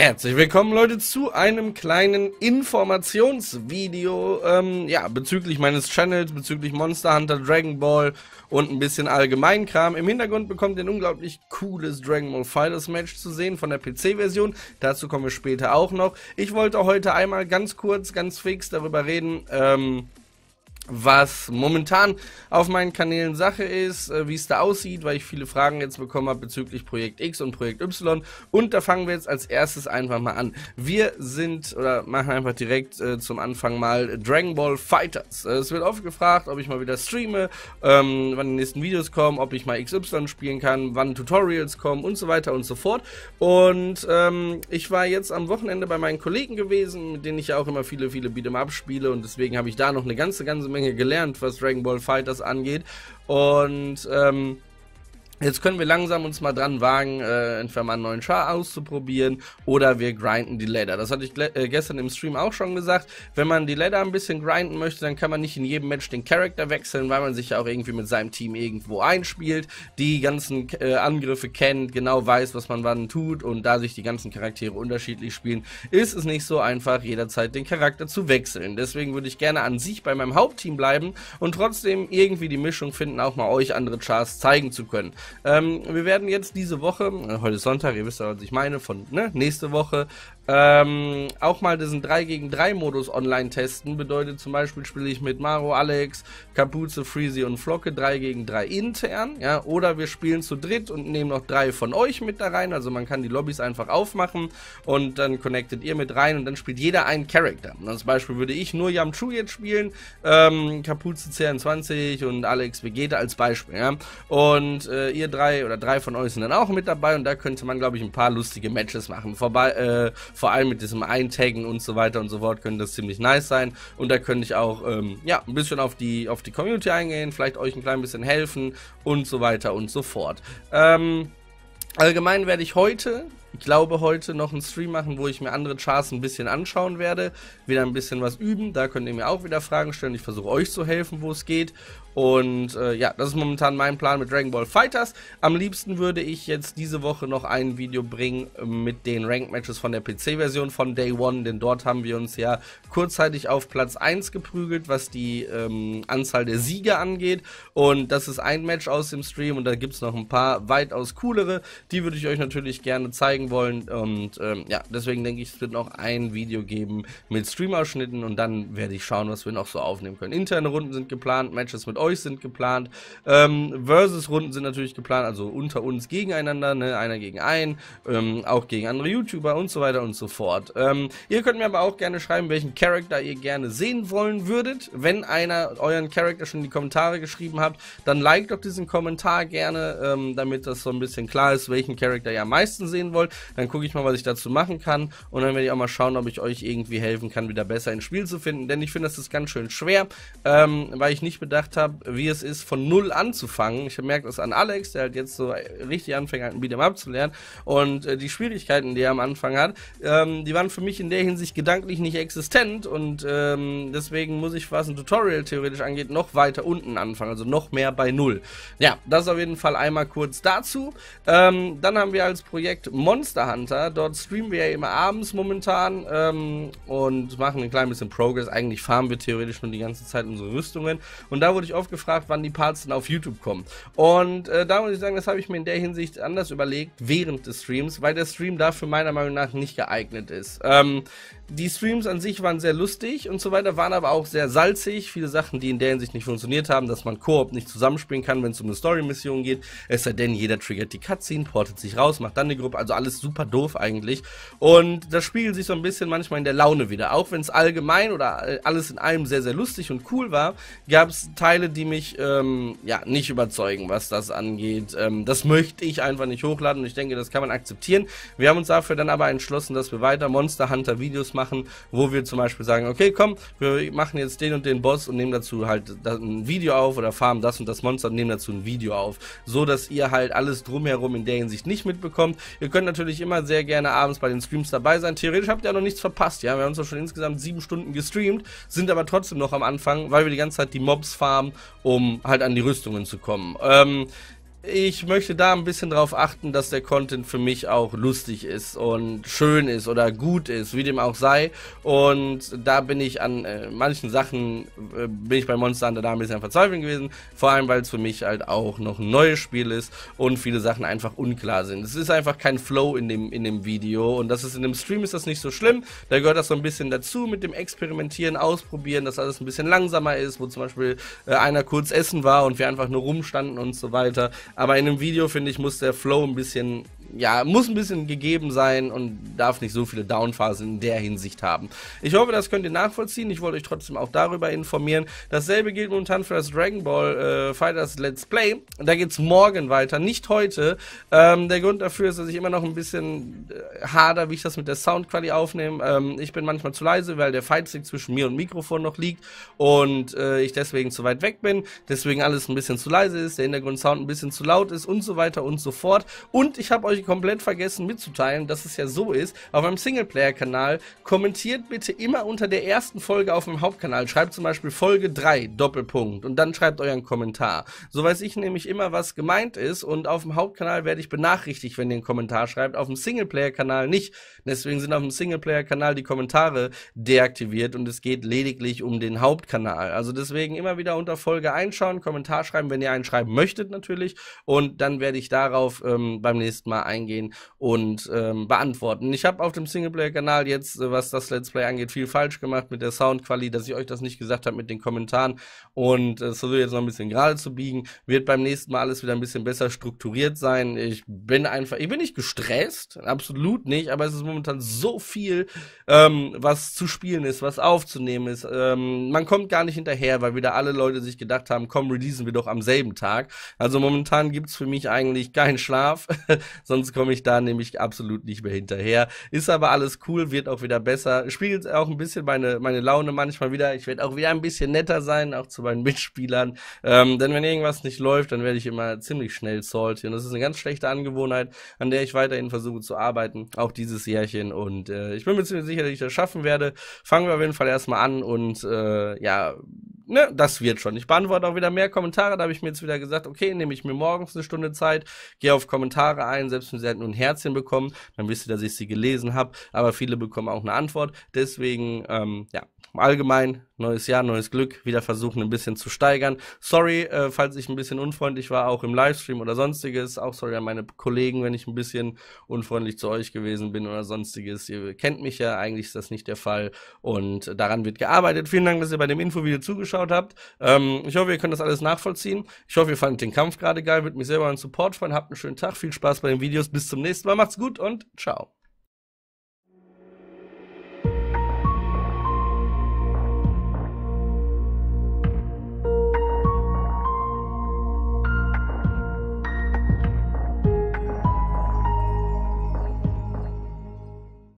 Herzlich willkommen Leute zu einem kleinen Informationsvideo ähm, ja, bezüglich meines Channels, bezüglich Monster Hunter, Dragon Ball und ein bisschen Allgemeinkram. Im Hintergrund bekommt ihr ein unglaublich cooles Dragon Ball Fighters Match zu sehen von der PC-Version, dazu kommen wir später auch noch. Ich wollte heute einmal ganz kurz, ganz fix darüber reden, ähm, was momentan auf meinen Kanälen Sache ist, äh, wie es da aussieht, weil ich viele Fragen jetzt bekommen habe bezüglich Projekt X und Projekt Y. Und da fangen wir jetzt als erstes einfach mal an. Wir sind oder machen einfach direkt äh, zum Anfang mal Dragon Ball Fighters. Äh, es wird oft gefragt, ob ich mal wieder streame, ähm, wann die nächsten Videos kommen, ob ich mal XY spielen kann, wann Tutorials kommen und so weiter und so fort. Und ähm, ich war jetzt am Wochenende bei meinen Kollegen gewesen, mit denen ich ja auch immer viele, viele Beat'em-up spiele und deswegen habe ich da noch eine ganze, ganze Menge Menge gelernt, was Dragon Ball Fighters angeht. Und ähm, Jetzt können wir langsam uns mal dran wagen, äh, entweder mal einen neuen Char auszuprobieren oder wir grinden die Ladder. Das hatte ich äh, gestern im Stream auch schon gesagt. Wenn man die Ladder ein bisschen grinden möchte, dann kann man nicht in jedem Match den Charakter wechseln, weil man sich ja auch irgendwie mit seinem Team irgendwo einspielt, die ganzen äh, Angriffe kennt, genau weiß, was man wann tut und da sich die ganzen Charaktere unterschiedlich spielen, ist es nicht so einfach, jederzeit den Charakter zu wechseln. Deswegen würde ich gerne an sich bei meinem Hauptteam bleiben und trotzdem irgendwie die Mischung finden, auch mal euch andere Chars zeigen zu können. Ähm, wir werden jetzt diese Woche, äh, heute ist Sonntag, ihr wisst ja, was ich meine, von ne, nächste Woche, ähm, auch mal diesen 3 gegen 3 Modus online testen. Bedeutet zum Beispiel spiele ich mit Maro, Alex, Kapuze, Freezy und Flocke 3 gegen 3 intern, ja, oder wir spielen zu dritt und nehmen noch drei von euch mit da rein. Also man kann die Lobbys einfach aufmachen und dann connectet ihr mit rein und dann spielt jeder einen Charakter. Als Beispiel würde ich nur Yamchu jetzt spielen, ähm, Kapuze CN20 und Alex Vegeta als Beispiel, ja. Und äh, ihr drei oder drei von euch sind dann auch mit dabei und da könnte man, glaube ich, ein paar lustige Matches machen. Vorbei, äh, vor allem mit diesem Eintaggen und so weiter und so fort könnte das ziemlich nice sein. Und da könnte ich auch ähm, ja, ein bisschen auf die, auf die Community eingehen, vielleicht euch ein klein bisschen helfen und so weiter und so fort. Ähm, allgemein werde ich heute ich glaube, heute noch einen Stream machen, wo ich mir andere Charts ein bisschen anschauen werde, wieder ein bisschen was üben. Da könnt ihr mir auch wieder Fragen stellen. Ich versuche euch zu helfen, wo es geht. Und äh, ja, das ist momentan mein Plan mit Dragon Ball Fighters. Am liebsten würde ich jetzt diese Woche noch ein Video bringen ähm, mit den Ranked Matches von der PC-Version von Day One, denn dort haben wir uns ja kurzzeitig auf Platz 1 geprügelt, was die ähm, Anzahl der Sieger angeht. Und das ist ein Match aus dem Stream und da gibt es noch ein paar weitaus coolere. Die würde ich euch natürlich gerne zeigen wollen. Und ähm, ja, deswegen denke ich, es wird noch ein Video geben mit Stream-Ausschnitten und dann werde ich schauen, was wir noch so aufnehmen können. Interne Runden sind geplant, Matches mit euch euch sind geplant. Ähm, Versus-Runden sind natürlich geplant, also unter uns gegeneinander, ne? einer gegen einen, ähm, auch gegen andere YouTuber und so weiter und so fort. Ähm, ihr könnt mir aber auch gerne schreiben, welchen Charakter ihr gerne sehen wollen würdet. Wenn einer euren Charakter schon in die Kommentare geschrieben habt, dann liked doch diesen Kommentar gerne, ähm, damit das so ein bisschen klar ist, welchen Charakter ihr am meisten sehen wollt. Dann gucke ich mal, was ich dazu machen kann und dann werde ich auch mal schauen, ob ich euch irgendwie helfen kann, wieder besser ins Spiel zu finden, denn ich finde, das ist ganz schön schwer, ähm, weil ich nicht bedacht habe, habe, wie es ist, von null anzufangen. Ich merke das an Alex, der halt jetzt so richtig anfängt, halt ein Beat'em Up zu lernen. Und äh, die Schwierigkeiten, die er am Anfang hat, ähm, die waren für mich in der Hinsicht gedanklich nicht existent. Und ähm, deswegen muss ich, was ein Tutorial theoretisch angeht, noch weiter unten anfangen. Also noch mehr bei null. Ja, das auf jeden Fall einmal kurz dazu. Ähm, dann haben wir als Projekt Monster Hunter. Dort streamen wir ja immer abends momentan ähm, und machen ein klein bisschen Progress. Eigentlich farmen wir theoretisch schon die ganze Zeit unsere Rüstungen. Und da wurde ich oft gefragt, wann die Parts denn auf YouTube kommen. Und äh, da muss ich sagen, das habe ich mir in der Hinsicht anders überlegt während des Streams, weil der Stream dafür meiner Meinung nach nicht geeignet ist. Ähm, die Streams an sich waren sehr lustig und so weiter, waren aber auch sehr salzig. Viele Sachen, die in der Hinsicht nicht funktioniert haben, dass man Koop nicht zusammenspielen kann, wenn es um eine Story-Mission geht. Es sei denn, jeder triggert die Cutscene, portet sich raus, macht dann eine Gruppe. Also alles super doof eigentlich. Und das spiegelt sich so ein bisschen manchmal in der Laune wieder. Auch wenn es allgemein oder äh, alles in allem sehr, sehr lustig und cool war, gab es Teile, die mich ähm, ja nicht überzeugen, was das angeht. Ähm, das möchte ich einfach nicht hochladen und ich denke, das kann man akzeptieren. Wir haben uns dafür dann aber entschlossen, dass wir weiter Monster Hunter Videos machen machen, wo wir zum Beispiel sagen, okay, komm, wir machen jetzt den und den Boss und nehmen dazu halt ein Video auf oder farmen das und das Monster und nehmen dazu ein Video auf. So, dass ihr halt alles drumherum in der Hinsicht nicht mitbekommt. Ihr könnt natürlich immer sehr gerne abends bei den Streams dabei sein. Theoretisch habt ihr auch noch nichts verpasst, ja. Wir haben uns schon insgesamt sieben Stunden gestreamt, sind aber trotzdem noch am Anfang, weil wir die ganze Zeit die Mobs farmen, um halt an die Rüstungen zu kommen. Ähm, ich möchte da ein bisschen drauf achten, dass der Content für mich auch lustig ist und schön ist oder gut ist, wie dem auch sei. Und da bin ich an äh, manchen Sachen, äh, bin ich bei Monster Hunter da ein bisschen verzweifelt gewesen. Vor allem, weil es für mich halt auch noch ein neues Spiel ist und viele Sachen einfach unklar sind. Es ist einfach kein Flow in dem, in dem Video und das ist in dem Stream ist das nicht so schlimm. Da gehört das so ein bisschen dazu mit dem Experimentieren, Ausprobieren, dass alles ein bisschen langsamer ist, wo zum Beispiel äh, einer kurz essen war und wir einfach nur rumstanden und so weiter. Aber in einem Video, finde ich, muss der Flow ein bisschen ja, muss ein bisschen gegeben sein und darf nicht so viele Downphasen in der Hinsicht haben. Ich hoffe, das könnt ihr nachvollziehen. Ich wollte euch trotzdem auch darüber informieren. Dasselbe gilt momentan für das Dragon Ball äh, Fighters Let's Play. Da geht's morgen weiter, nicht heute. Ähm, der Grund dafür ist, dass ich immer noch ein bisschen äh, hader, wie ich das mit der Soundqualität aufnehme. Ähm, ich bin manchmal zu leise, weil der Fightstick zwischen mir und Mikrofon noch liegt und äh, ich deswegen zu weit weg bin, deswegen alles ein bisschen zu leise ist, der Hintergrundsound ein bisschen zu laut ist und so weiter und so fort. Und ich habe euch euch komplett vergessen mitzuteilen, dass es ja so ist. Auf meinem Singleplayer-Kanal kommentiert bitte immer unter der ersten Folge auf dem Hauptkanal. Schreibt zum Beispiel Folge 3, Doppelpunkt. Und dann schreibt euren Kommentar. So weiß ich nämlich immer, was gemeint ist. Und auf dem Hauptkanal werde ich benachrichtigt, wenn ihr einen Kommentar schreibt. Auf dem Singleplayer-Kanal nicht. Deswegen sind auf dem Singleplayer-Kanal die Kommentare deaktiviert und es geht lediglich um den Hauptkanal. Also deswegen immer wieder unter Folge einschauen, Kommentar schreiben, wenn ihr einen schreiben möchtet natürlich. Und dann werde ich darauf ähm, beim nächsten Mal eingehen und ähm, beantworten. Ich habe auf dem Singleplayer-Kanal jetzt, äh, was das Let's Play angeht, viel falsch gemacht mit der Soundqualität, dass ich euch das nicht gesagt habe mit den Kommentaren und äh, versuche jetzt noch ein bisschen gerade zu biegen. Wird beim nächsten Mal alles wieder ein bisschen besser strukturiert sein. Ich bin einfach, ich bin nicht gestresst, absolut nicht, aber es ist momentan so viel, ähm, was zu spielen ist, was aufzunehmen ist. Ähm, man kommt gar nicht hinterher, weil wieder alle Leute sich gedacht haben, komm, releasen wir doch am selben Tag. Also momentan gibt es für mich eigentlich keinen Schlaf, sondern sonst komme ich da nämlich absolut nicht mehr hinterher. Ist aber alles cool, wird auch wieder besser. Spiegelt auch ein bisschen meine, meine Laune manchmal wieder. Ich werde auch wieder ein bisschen netter sein, auch zu meinen Mitspielern. Ähm, denn wenn irgendwas nicht läuft, dann werde ich immer ziemlich schnell salty. Und das ist eine ganz schlechte Angewohnheit, an der ich weiterhin versuche zu arbeiten, auch dieses Jährchen. Und äh, ich bin mir ziemlich sicher, dass ich das schaffen werde. Fangen wir auf jeden Fall erstmal an und äh, ja, ne, das wird schon. Ich beantworte auch wieder mehr Kommentare. Da habe ich mir jetzt wieder gesagt, okay, nehme ich mir morgens eine Stunde Zeit, gehe auf Kommentare ein, selbst wenn sie halt nur ein Herzchen bekommen, dann wisst ihr, dass ich sie gelesen habe. Aber viele bekommen auch eine Antwort. Deswegen, ähm, ja, allgemein neues Jahr, neues Glück, wieder versuchen ein bisschen zu steigern. Sorry, äh, falls ich ein bisschen unfreundlich war, auch im Livestream oder sonstiges. Auch sorry an meine Kollegen, wenn ich ein bisschen unfreundlich zu euch gewesen bin oder sonstiges. Ihr kennt mich ja, eigentlich ist das nicht der Fall und daran wird gearbeitet. Vielen Dank, dass ihr bei dem Infovideo zugeschaut habt. Ähm, ich hoffe, ihr könnt das alles nachvollziehen. Ich hoffe, ihr fandet den Kampf gerade geil, wird mich selber einen Support freuen. Habt einen schönen Tag, viel Spaß bei den Videos, bis zum nächsten Mal, macht's gut und ciao.